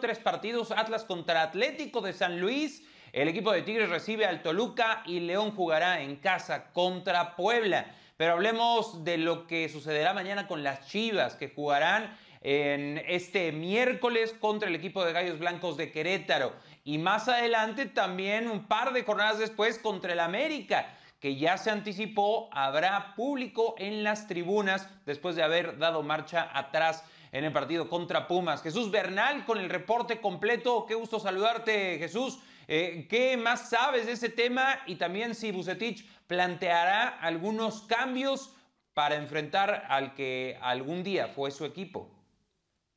tres partidos, Atlas contra Atlético de San Luis, el equipo de Tigres recibe al Toluca y León jugará en casa contra Puebla. Pero hablemos de lo que sucederá mañana con las Chivas, que jugarán en este miércoles contra el equipo de Gallos Blancos de Querétaro. Y más adelante también un par de jornadas después contra el América, que ya se anticipó, habrá público en las tribunas después de haber dado marcha atrás en el partido contra Pumas. Jesús Bernal con el reporte completo. Qué gusto saludarte, Jesús. Eh, ¿Qué más sabes de ese tema? Y también si Bucetich planteará algunos cambios para enfrentar al que algún día fue su equipo.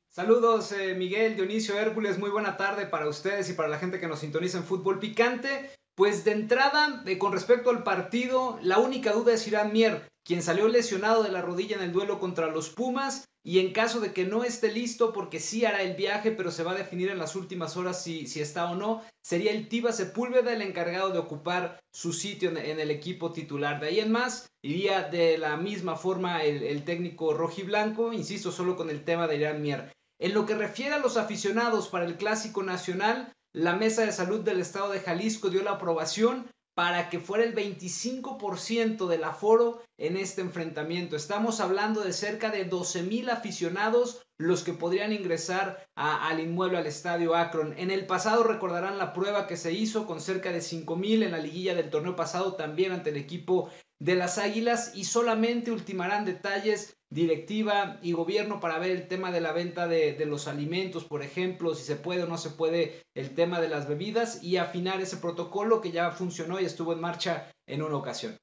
Saludos eh, Miguel, Dionisio, Hércules, muy buena tarde para ustedes y para la gente que nos sintoniza en Fútbol Picante. Pues de entrada, eh, con respecto al partido, la única duda es Irán Mier quien salió lesionado de la rodilla en el duelo contra los Pumas y en caso de que no esté listo, porque sí hará el viaje, pero se va a definir en las últimas horas si, si está o no, sería el Tiba Sepúlveda el encargado de ocupar su sitio en, el equipo titular. De ahí en más, iría de la misma forma el, el técnico blanco insisto, solo con el tema de Irán Mier. En lo que refiere a los aficionados para el Clásico Nacional, la Mesa de Salud del Estado de Jalisco dio la aprobación para que fuera el 25% del aforo en este enfrentamiento. Estamos hablando de cerca de 12 mil aficionados los que podrían ingresar al inmueble, al estadio Akron. En el pasado recordarán la prueba que se hizo con cerca de 5 mil en la liguilla del torneo pasado también ante el equipo de las Águilas y solamente ultimarán detalles directiva y gobierno para ver el tema de la venta de, de, los alimentos, por ejemplo, si se puede o no se puede el tema de las bebidas y afinar ese protocolo que ya funcionó y estuvo en marcha en una ocasión.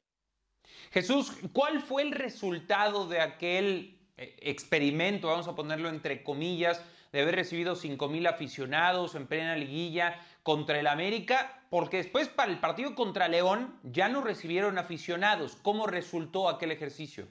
Jesús, ¿cuál fue el resultado de aquel eh, experimento, vamos a ponerlo entre comillas, de haber recibido 5.000 aficionados en plena liguilla contra el América? Porque después para el partido contra León ya no recibieron aficionados. ¿Cómo resultó aquel ejercicio?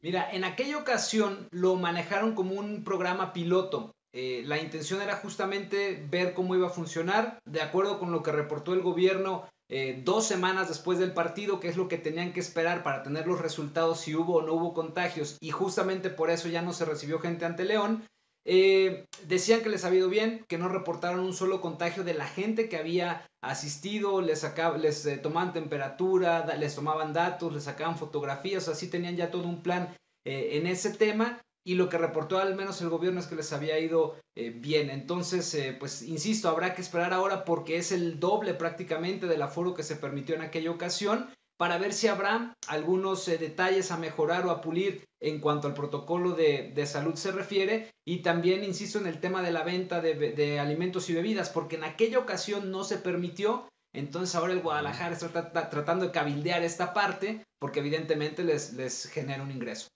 Mira, en aquella ocasión lo manejaron como un programa piloto. Eh, la intención era justamente ver cómo iba a funcionar, de acuerdo con lo que reportó el gobierno eh, dos semanas después del partido, que es lo que tenían que esperar para tener los resultados si hubo o no hubo contagios, y justamente por eso ya no se recibió gente ante León. Eh, decían que les había ido bien, que no reportaron un solo contagio de la gente que había asistido, les, eh, tomaban temperatura, les tomaban datos, les sacaban fotografías, así tenían ya todo un plan eh, en ese tema y lo que reportó al menos el gobierno es que les había ido bien. Entonces, pues insisto, habrá que esperar ahora porque es el doble prácticamente del aforo que se permitió en aquella ocasión para ver si habrá algunos eh, detalles a mejorar o a pulir en cuanto al protocolo de, salud se refiere. Y también insisto en el tema de la venta de, alimentos y bebidas, porque en aquella ocasión no se permitió entonces ahora el Guadalajara está tratando de cabildear esta parte porque evidentemente les, les genera un ingreso.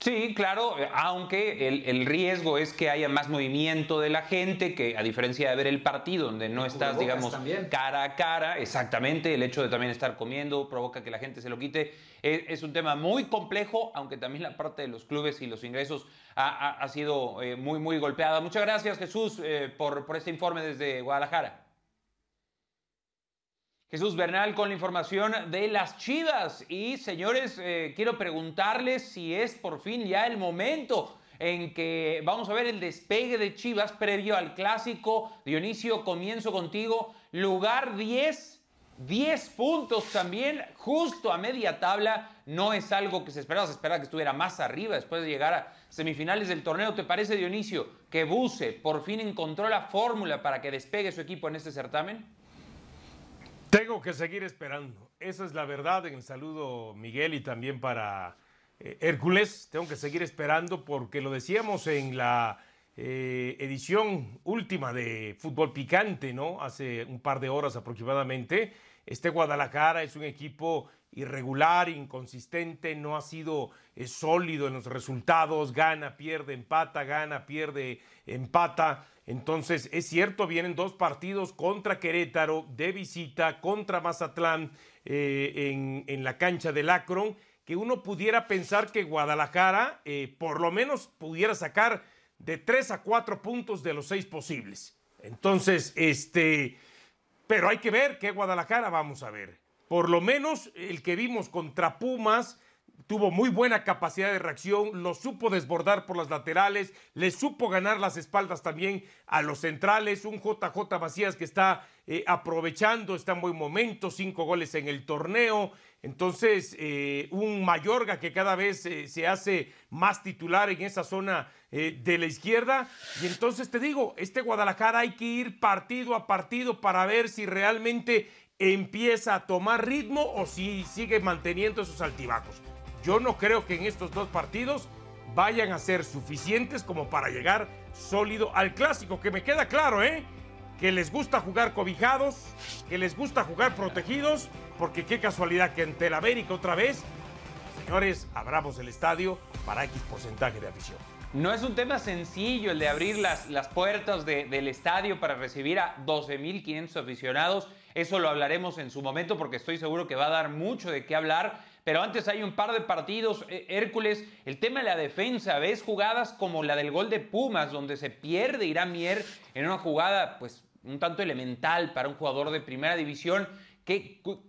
Sí, claro, eh, aunque el, riesgo es que haya más movimiento de la gente, que a diferencia de ver el partido, donde no estás, digamos, cara a cara, exactamente, el hecho de también estar comiendo provoca que la gente se lo quite. Eh, es, un tema muy complejo, aunque también la parte de los clubes y los ingresos ha, sido eh, muy, muy golpeada. Muchas gracias, Jesús, por este informe desde Guadalajara. Jesús Bernal con la información de las Chivas. Y señores, eh, quiero preguntarles si es por fin ya el momento en que vamos a ver el despegue de Chivas previo al clásico. Dionisio, comienzo contigo. Lugar 10, 10 puntos también, justo a media tabla. No es algo que se esperaba, se esperaba que estuviera más arriba después de llegar a semifinales del torneo. ¿Te parece, Dionisio, que Buse por fin encontró la fórmula para que despegue su equipo en este certamen? Tengo que seguir esperando. Esa es la verdad en el saludo Miguel y también para eh, Hércules. Tengo que seguir esperando porque lo decíamos en la eh, edición última de Fútbol Picante, ¿no? Hace un par de horas aproximadamente. Este Guadalajara es un equipo irregular, inconsistente, no ha sido eh, sólido en los resultados, gana, pierde, empata, gana, pierde, empata. Entonces, es cierto, vienen dos partidos contra Querétaro, de visita, contra Mazatlán, eh, en, la cancha del Akron, que uno pudiera pensar que Guadalajara por lo menos pudiera sacar de 3 a 4 puntos de los 6 posibles. Entonces, este, pero hay que ver qué Guadalajara vamos a ver. Por lo menos el que vimos contra Pumas tuvo muy buena capacidad de reacción, lo supo desbordar por las laterales, le supo ganar las espaldas también a los centrales, un JJ Macías que está eh, aprovechando, está en buen momento, cinco goles en el torneo, entonces eh, un Mayorga que cada vez eh, se hace más titular en esa zona de la izquierda, y entonces te digo, este Guadalajara hay que ir partido a partido para ver si realmente empieza a tomar ritmo o si sigue manteniendo esos altibajos. Yo no creo que en estos dos partidos vayan a ser suficientes como para llegar sólido al clásico, que me queda claro, ¿eh? Que les gusta jugar cobijados, que les gusta jugar protegidos, porque qué casualidad que en el América otra vez, señores, abramos el estadio para X porcentaje de afición. No es un tema sencillo el de abrir las, puertas del estadio para recibir a 12.500 aficionados eso lo hablaremos en su momento porque estoy seguro que va a dar mucho de qué hablar. Pero antes hay un par de partidos. Eh, Hércules, el tema de la defensa. Ves jugadas como la del gol de Pumas, donde se pierde Irán Mier en una jugada, pues, un tanto elemental para un jugador de primera división.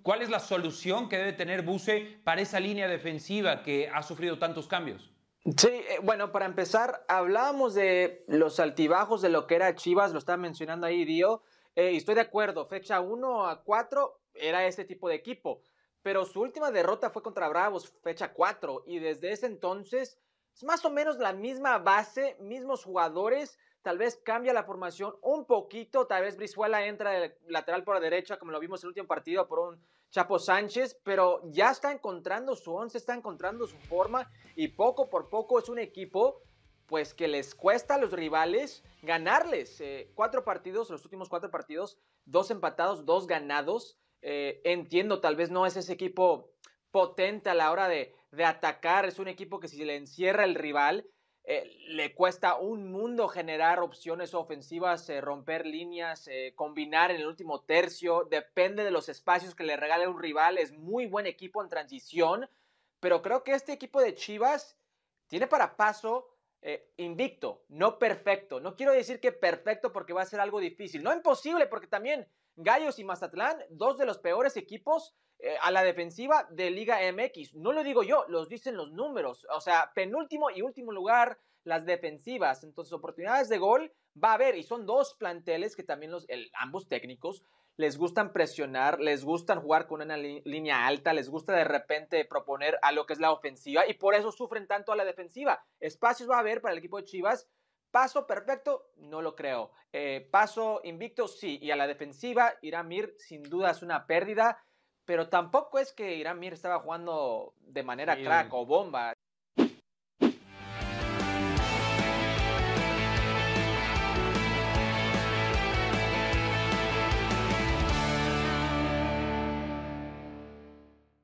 ¿Cuál es la solución que debe tener Buse para esa línea defensiva que ha sufrido tantos cambios? Sí, eh, bueno, para empezar, hablábamos de los altibajos de lo que era Chivas, lo estaba mencionando ahí Dio eh, estoy de acuerdo, fecha 1 a 4 era este tipo de equipo, pero su última derrota fue contra Bravos, fecha 4, y desde ese entonces es más o menos la misma base, mismos jugadores, tal vez cambia la formación un poquito, tal vez Brizuela entra del lateral por la derecha, como lo vimos en el último partido, por un Chapo Sánchez, pero ya está encontrando su once, está encontrando su forma y poco por poco es un equipo pues que les cuesta a los rivales ganarles. Eh, cuatro partidos, los últimos cuatro partidos, dos empatados, dos ganados. Eh, entiendo, tal vez no es ese equipo potente a la hora de, atacar, es un equipo que si le encierra el rival, eh, le cuesta un mundo generar opciones ofensivas, romper líneas, combinar en el último tercio. Depende de los espacios que le regale un rival. Es muy buen equipo en transición. Pero creo que este equipo de Chivas tiene para paso eh, invicto, no perfecto. No quiero decir que perfecto porque va a ser algo difícil, no imposible porque también Gallos y Mazatlán, dos de los peores equipos eh, a la defensiva de Liga MX. No lo digo yo, los dicen los números. O sea, penúltimo y último lugar las defensivas. Entonces, oportunidades de gol va a haber y son dos planteles que también los, ambos técnicos les gustan presionar, les gustan jugar con una línea alta, les gusta de repente proponer a lo que es la ofensiva y por eso sufren tanto a la defensiva. Espacios va a haber para el equipo de Chivas. Paso perfecto, no lo creo. Eh, paso invicto, sí. Y a la defensiva, Irán Mir sin duda es una pérdida, pero tampoco es que Irán Mir estaba jugando de manera crack o bomba.